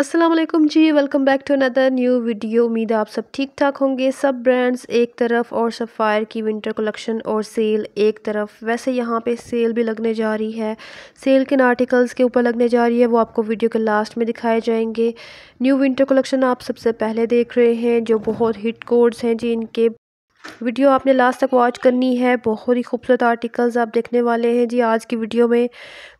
असलम जी welcome back to another new video उम्मीद आप सब ठीक ठाक होंगे सब ब्रांड्स एक तरफ और सफ़ायर की विंटर कलेक्शन और सेल एक तरफ वैसे यहाँ पे सेल भी लगने जा रही है सेल किन आर्टिकल्स के ऊपर लगने जा रही है वो आपको वीडियो के लास्ट में दिखाए जाएंगे न्यू विंटर कलेक्शन आप सबसे पहले देख रहे हैं जो बहुत हिट कोड्स हैं जी इनके वीडियो आपने लास्ट तक वॉच करनी है बहुत ही खूबसूरत आर्टिकल्स आप देखने वाले हैं जी आज की वीडियो में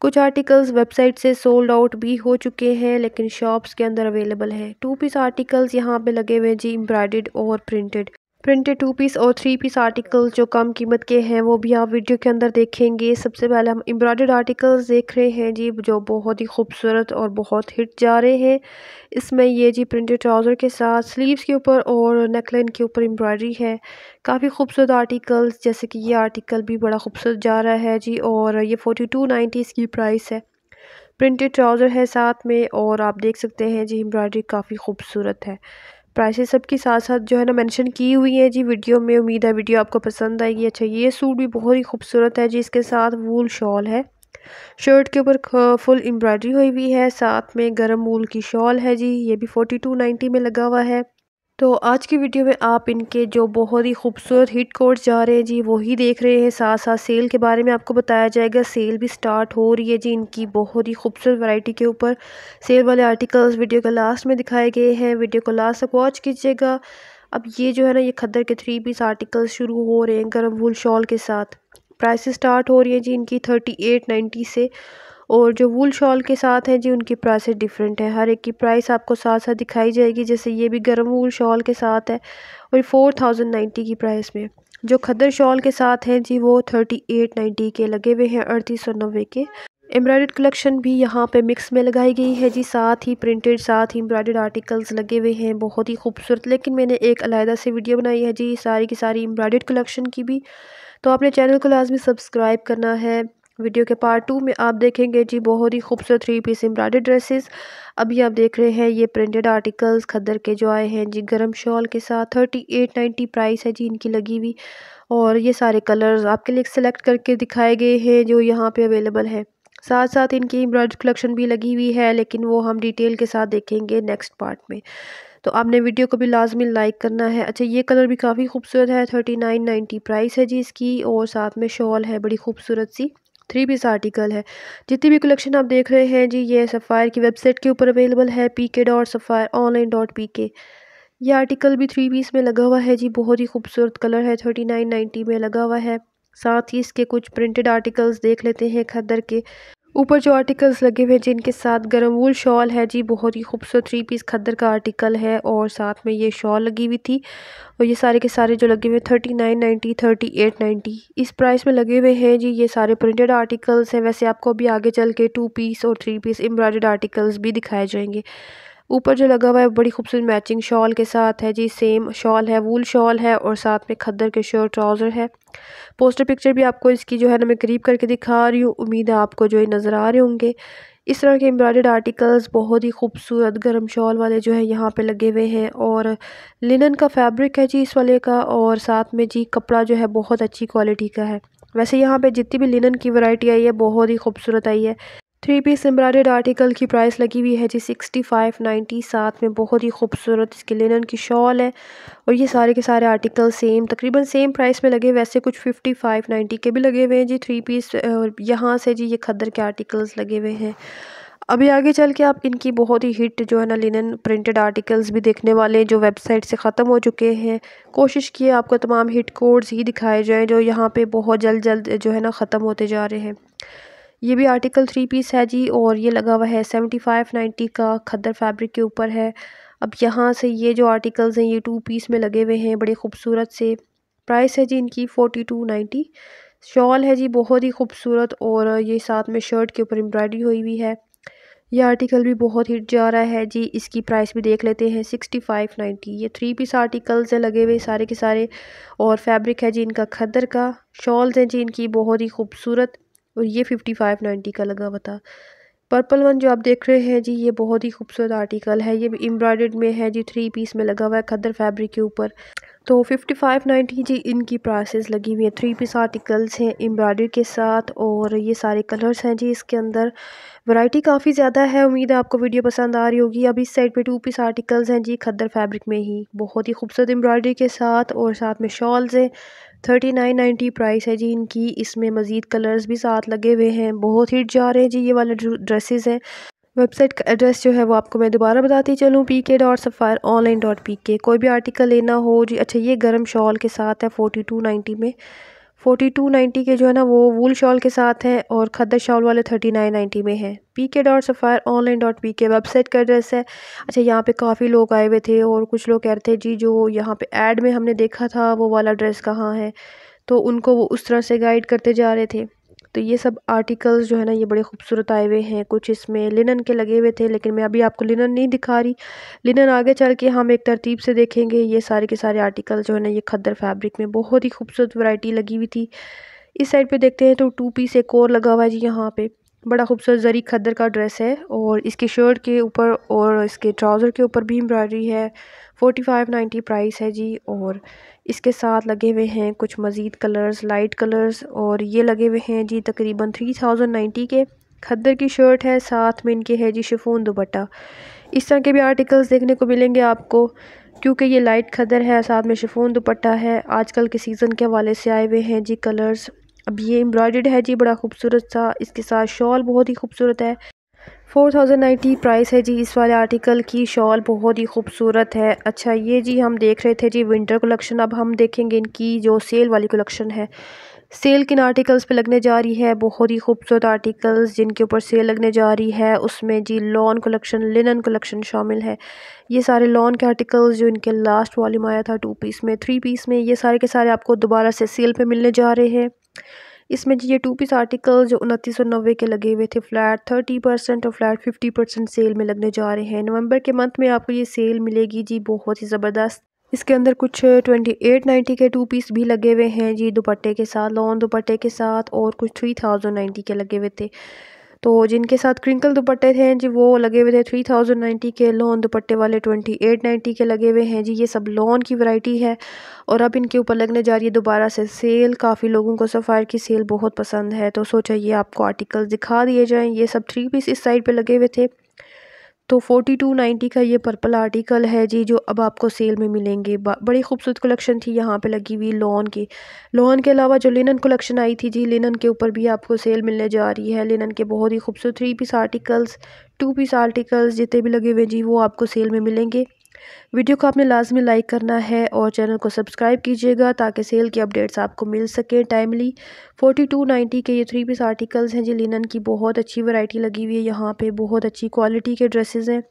कुछ आर्टिकल्स वेबसाइट से सोल्ड आउट भी हो चुके हैं लेकिन शॉप्स के अंदर अवेलेबल हैं टू पीस आर्टिकल्स यहाँ पे लगे हुए हैं जी एम्ब्रॉयडेड और प्रिंटेड प्रिंटेड टू पीस और थ्री पीस आर्टिकल्स जो कम कीमत के हैं वो भी आप वीडियो के अंदर देखेंगे सबसे पहले हम एम्ब्रॉयडर्ड आर्टिकल्स देख रहे हैं जी जो बहुत ही खूबसूरत और बहुत हिट जा रहे हैं इसमें ये जी प्रिंटेड ट्राउज़र के साथ स्लीव्स के ऊपर और नेकलाइन के ऊपर एम्ब्रॉयडरी है काफ़ी खूबसूरत आर्टिकल्स जैसे कि ये आर्टिकल भी बड़ा खूबसूरत जा रहा है जी और ये फोर्टी टू नाइन्टी इसकी प्राइस है प्रिंटेड ट्राउज़र है साथ में और आप देख सकते हैं जी एम्ब्रॉयडरी काफ़ी खूबसूरत है प्राइसेस के साथ साथ जो है ना मेंशन की हुई है जी वीडियो में उम्मीद है वीडियो आपको पसंद आएगी अच्छा ये सूट भी बहुत ही खूबसूरत है जी इसके साथ वूल शॉल है शर्ट के ऊपर फुल एम्ब्रॉयडरी हुई हुई है साथ में गर्म वूल की शॉल है जी ये भी फोर्टी टू नाइन्टी में लगा हुआ है तो आज की वीडियो में आप इनके जो बहुत ही खूबसूरत हिट कोड्स जा रहे हैं जी वही देख रहे हैं साथ साथ सेल के बारे में आपको बताया जाएगा सेल भी स्टार्ट हो रही है जी इनकी बहुत ही खूबसूरत वैरायटी के ऊपर सेल वाले आर्टिकल्स वीडियो के लास्ट में दिखाए गए हैं वीडियो को लास्ट तक वॉच कीजिएगा अब ये जो है ना ये खद्दर के थ्री पीस आर्टिकल्स शुरू हो रहे हैं गर्म वूल शॉल के साथ प्राइस स्टार्ट हो रही है जी इनकी थर्टी एट नाइन्टी से और जो वूल शॉल के साथ हैं जी उनकी प्राइसेस डिफरेंट है हर एक की प्राइस आपको साथ साथ दिखाई जाएगी जैसे ये भी गर्म वूल शॉल के साथ है और फोर थाउजेंड नाइन्टी की प्राइस में जो खदर शॉल के साथ हैं जी वो थर्टी एट नाइन्टी के लगे हुए हैं अड़तीस सौ नब्बे के एम्ब्रॉयड कलेक्शन भी यहाँ पे मिक्स में लगाई गई है जी साथ ही प्रिंटेड साथ ही एम्ब्रॉयड आर्टिकल्स लगे हुए हैं बहुत ही खूबसूरत लेकिन मैंने एक अलहदा से वीडियो बनाई है जी सारी की सारी एम्ब्रॉयड कलेक्शन की भी तो आपने चैनल को लाजमी सब्सक्राइब करना है वीडियो के पार्ट टू में आप देखेंगे जी बहुत ही खूबसूरत थ्री पीस एम्ब्रॉयडर ड्रेसेस अभी आप देख रहे हैं ये प्रिंटेड आर्टिकल्स खदर के जो आए हैं जी गरम शॉल के साथ थर्टी एट नाइन्टी प्राइस है जी इनकी लगी हुई और ये सारे कलर्स आपके लिए सेलेक्ट करके दिखाए गए हैं जो यहाँ पर अवेलेबल है साथ साथ इनकी एम्ब्रॉयडरी कलेक्शन भी लगी हुई है लेकिन वो हम डिटेल के साथ देखेंगे नेक्स्ट पार्ट में तो आपने वीडियो को भी लाजमी लाइक करना है अच्छा ये कलर भी काफ़ी खूबसूरत है थर्टी नाइन नाइन्टी प्राइस है जी इसकी और साथ में शॉल है बड़ी खूबसूरत सी थ्री पीस आर्टिकल है जितनी भी कलेक्शन आप देख रहे हैं जी ये सफ़ायर की वेबसाइट के ऊपर अवेलेबल है P K dot Sapphire online dot P K ये आर्टिकल भी थ्री पीस में लगा हुआ है जी बहुत ही खूबसूरत कलर है थर्टी नाइन नाइन्टी में लगा हुआ है साथ ही इसके कुछ प्रिंटेड आर्टिकल्स देख लेते हैं खदर के ऊपर जो आर्टिकल्स लगे हुए हैं जिनके साथ गर्म वूल शॉल है जी बहुत ही खूबसूरत थ्री पीस खद्दर का आर्टिकल है और साथ में ये शॉल लगी हुई थी और ये सारे के सारे जो लगे हुए हैं thirty nine ninety thirty eight ninety इस प्राइस में लगे हुए हैं जी ये सारे प्रिंटेड आर्टिकल्स हैं वैसे आपको अभी आगे चल के टू पीस और थ्री पीस एम्ब्रॉयड आर्टिकल्स भी दिखाए जाएंगे ऊपर जो लगा हुआ है बड़ी खूबसूरत मैचिंग शॉल के साथ है जी सेम शॉल है वूल शॉल है और साथ में खद्दर के शोर ट्राउज़र है पोस्टर पिक्चर भी आपको इसकी जो है ना मैं करीब करके दिखा रही हूँ उम्मीद है आपको जो है नज़र आ रहे होंगे इस तरह के एम्ब्रॉयड आर्टिकल्स बहुत ही खूबसूरत गर्म शॉल वाले जो है यहाँ पे लगे हुए हैं और लिनन का फैब्रिक है जी इस वाले का और साथ में जी कपड़ा जो है बहुत अच्छी क्वालिटी का है वैसे यहाँ पे जितनी भी लिनन की वैरायटी आई है बहुत ही खूबसूरत आई है थ्री पीस एम्ब्रॉयडेड आर्टिकल की प्राइस लगी हुई है जी सिक्सटी फाइव नाइन्टी साथ में बहुत ही खूबसूरत इसके लिनन की शॉल है और ये सारे के सारे आर्टिकल सेम तकरीबन सेम प्राइस में लगे वैसे कुछ फिफ्टी फाइव नाइन्टी के भी लगे हुए हैं जी थ्री पीस और यहाँ से जी ये खद्दर के आर्टिकल्स लगे हुए हैं अभी आगे चल के आप इनकी बहुत ही हिट जो है ना लिनन प्रिंटेड आर्टिकल्स भी देखने वाले हैं जो वेबसाइट से ख़त्म हो चुके हैं कोशिश की है आपको तमाम हिट कोड्स ही दिखाए जाएँ जो यहाँ पे बहुत जल्द जल्द जो है ना ख़त्म होते जा रहे हैं ये भी आर्टिकल थ्री पीस है जी और ये लगा हुआ है सेवेंटी फाइव नाइन्टी का खद्दर फैब्रिक के ऊपर है अब यहाँ से ये जो आर्टिकल्स हैं ये टू पीस में लगे हुए हैं बड़े खूबसूरत से प्राइस है जी इनकी फ़ोर्टी टू नाइन्टी शॉल है जी बहुत ही खूबसूरत और ये साथ में शर्ट के ऊपर एम्ब्रॉयडरी हुई हुई है यह आर्टिकल भी बहुत हिट जा रहा है जी इसकी प्राइस भी देख लेते हैं सिक्सटी फाइव नाइन्टी ये थ्री पीस आर्टिकल्स हैं लगे हुए सारे के सारे और फैब्रिक है जी इनका खदर का शॉल्स हैं जी इनकी बहुत ही खूबसूरत और ये फिफ्टी फाइव नाइन्टी का लगा हुआ था पर्पल वन जो आप देख रहे हैं जी ये बहुत ही खूबसूरत आर्टिकल है ये एम्ब्रॉयड में है जी थ्री पीस में लगा हुआ है खदर फैब्रिक के ऊपर तो फिफ्टी फाइव नाइन्टी जी इनकी प्राइसेस लगी हुई है थ्री पीस आर्टिकल्स हैं एम्ब्रॉयडरी के साथ और ये सारे कलर्स हैं जी इसके अंदर वैरायटी काफ़ी ज़्यादा है उम्मीद है आपको वीडियो पसंद आ रही होगी अभी इस साइड पे टू पीस आर्टिकल्स हैं जी खद्दर फैब्रिक में ही बहुत ही खूबसूरत एम्ब्रॉयडरी के साथ और साथ में शॉल्स हैं थर्टी नाइन नाइन्टी प्राइस है जी इनकी इसमें मज़ीद कलर्स भी साथ लगे हुए हैं बहुत हिट जा रहे हैं जी ये वाले ड्रेसेस हैं वेबसाइट का एड्रेस जो है वो आपको मैं दोबारा बताती चलूँ P K dot Sapphire online dot P K कोई भी आर्टिकल लेना हो जी अच्छा ये गर्म शॉल के साथ है फ़ोर्टी टू नाइन्टी में फोर्टी टू नाइन्टी के जो है ना वो वूल शॉल के साथ हैं और खद्दर शॉल वाले थर्टी नाइन नाइन्टी में हैं P K dot Sapphire online dot P K website का एड्रेस है अच्छा यहाँ पे काफ़ी लोग आए हुए थे और कुछ लोग कह रहे थे जी जो यहाँ पे ऐड में हमने देखा था वो वाला ड्रेस कहाँ है तो उनको वो उस तरह से गाइड करते जा रहे थे तो ये सब आर्टिकल्स जो है ना ये बड़े खूबसूरत आए हुए हैं कुछ इसमें लिनन के लगे हुए थे लेकिन मैं अभी आपको लिनन नहीं दिखा रही लिनन आगे चल के हम एक तरतीब से देखेंगे ये सारे के सारे आर्टिकल जो है ना ये खद्दर फैब्रिक में बहुत ही खूबसूरत वैरायटी लगी हुई थी इस साइड पर देखते हैं तो टू पीस एक और लगा हुआ है जी यहाँ पर बड़ा खूबसूरत जरी खद्दर का ड्रेस है और इसके शर्ट के ऊपर और इसके ट्राउज़र के ऊपर भी एम्ब्रॉयडरी है फोर्टी फाइव नाइन्टी प्राइस है जी और इसके साथ लगे हुए हैं कुछ मज़ीद कलर्स लाइट कलर्स और ये लगे हुए हैं जी तकरीबन थ्री थाउजेंड नाइन्टी के खद्दर की शर्ट है साथ में इनके है जी शिफोन दुपट्टा इस तरह के भी आर्टिकल्स देखने को मिलेंगे आपको क्योंकि ये लाइट खदर है साथ में शिफोन दुपट्टा है आजकल के सीज़न के हवाले से आए हुए हैं जी कलर्स अब ये एम्ब्रॉयड है जी बड़ा खूबसूरत सा इसके साथ शॉल बहुत ही खूबसूरत है फोर थाउजेंड नाइन्टी प्राइस है जी इस वाले आर्टिकल की शॉल बहुत ही खूबसूरत है अच्छा ये जी हम देख रहे थे जी विंटर कलेक्शन अब हम देखेंगे इनकी जो सेल वाली कलेक्शन है सेल किन आर्टिकल्स पे लगने जा रही है बहुत ही खूबसूरत आर्टिकल्स जिनके ऊपर सेल लगने जा रही है उसमें जी लॉन कलेक्शन लिनन कलेक्शन शामिल है ये सारे लॉन के आर्टिकल्स जो इनके लास्ट वॉल्यूम आया था टू पीस में थ्री पीस में ये सारे के सारे आपको दोबारा से सेल पर मिलने जा रहे हैं इसमें जी ये टू पीस आर्टिकल जो उनतीस सौ नब्बे के लगे हुए थे फ्लैट थर्टी परसेंट और फ्लैट फिफ्टी परसेंट सेल में लगने जा रहे हैं नवंबर के मंथ में आपको ये सेल मिलेगी जी बहुत ही ज़बरदस्त इसके अंदर कुछ ट्वेंटी एट नाइन्टी के टू पीस भी लगे हुए हैं जी दुपट्टे के साथ लॉन दुपट्टे के साथ और कुछ थ्री थाउजेंड नाइन्टी के लगे हुए थे तो जिनके साथ क्रिंकल दुपट्टे थे जी वो लगे हुए थे थ्री थाउजेंड नाइन्टी के लॉन दुपट्टे वाले ट्वेंटी एट नाइन्टी के लगे हुए हैं जी ये सब लॉन की वैरायटी है और अब इनके ऊपर लगने जा रही है दोबारा से सेल काफ़ी लोगों को सफ़ायर की सेल बहुत पसंद है तो सोचा ये आपको आर्टिकल दिखा दिए जाएँ ये सब थ्री पीस इस साइड पर लगे हुए थे तो फोर्टी टू नाइन्टी का ये पर्पल आर्टिकल है जी जो अब आपको सेल में मिलेंगे बड़ी खूबसूरत कलेक्शन थी यहाँ पे लगी हुई लॉन की लॉन के अलावा जो लिनन कलेक्शन आई थी जी लिनन के ऊपर भी आपको सेल मिलने जा रही है लिनन के बहुत ही खूबसूरत three piece articles two piece articles जितने भी लगे हुए जी वो आपको सेल में मिलेंगे वीडियो को आपने लाजमी लाइक करना है और चैनल को सब्सक्राइब कीजिएगा ताकि सेल की अपडेट्स आपको मिल सकें टाइमली फोर्टी टू नाइन्टी के ये थ्री पीस आर्टिकल्स हैं जी लिनन की बहुत अच्छी वैरायटी लगी हुई है यहाँ पे बहुत अच्छी क्वालिटी के ड्रेसेस हैं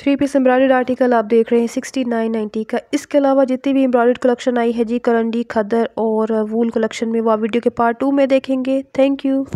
थ्री पीस एम्ब्रॉयड आर्टिकल आप देख रहे हैं सिक्सटी नाइन नाइन्टी का इसके अलावा जितनी भी एम्ब्रॉयड कलेक्शन आई है जी करंडी खदर और वूल कलेक्शन में वो आप वीडियो के पार्ट टू में देखेंगे थैंक यू